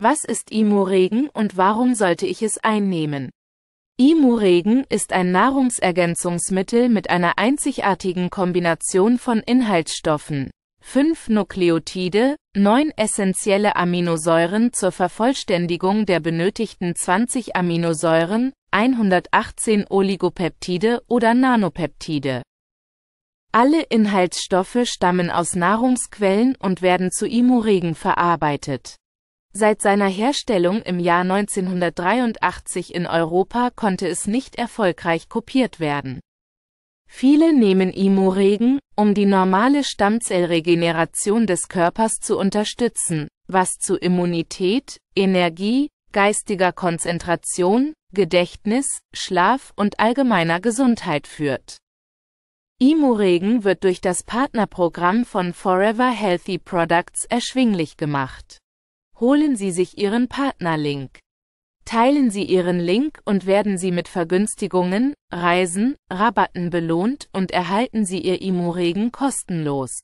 Was ist Imuregen und warum sollte ich es einnehmen? Imuregen ist ein Nahrungsergänzungsmittel mit einer einzigartigen Kombination von Inhaltsstoffen, 5 Nukleotide, 9 essentielle Aminosäuren zur Vervollständigung der benötigten 20 Aminosäuren, 118 Oligopeptide oder Nanopeptide. Alle Inhaltsstoffe stammen aus Nahrungsquellen und werden zu Imuregen verarbeitet. Seit seiner Herstellung im Jahr 1983 in Europa konnte es nicht erfolgreich kopiert werden. Viele nehmen Imuregen, um die normale Stammzellregeneration des Körpers zu unterstützen, was zu Immunität, Energie, geistiger Konzentration, Gedächtnis, Schlaf und allgemeiner Gesundheit führt. Imuregen wird durch das Partnerprogramm von Forever Healthy Products erschwinglich gemacht holen Sie sich Ihren Partnerlink. Teilen Sie Ihren Link und werden Sie mit Vergünstigungen, Reisen, Rabatten belohnt und erhalten Sie Ihr Imo-Regen kostenlos.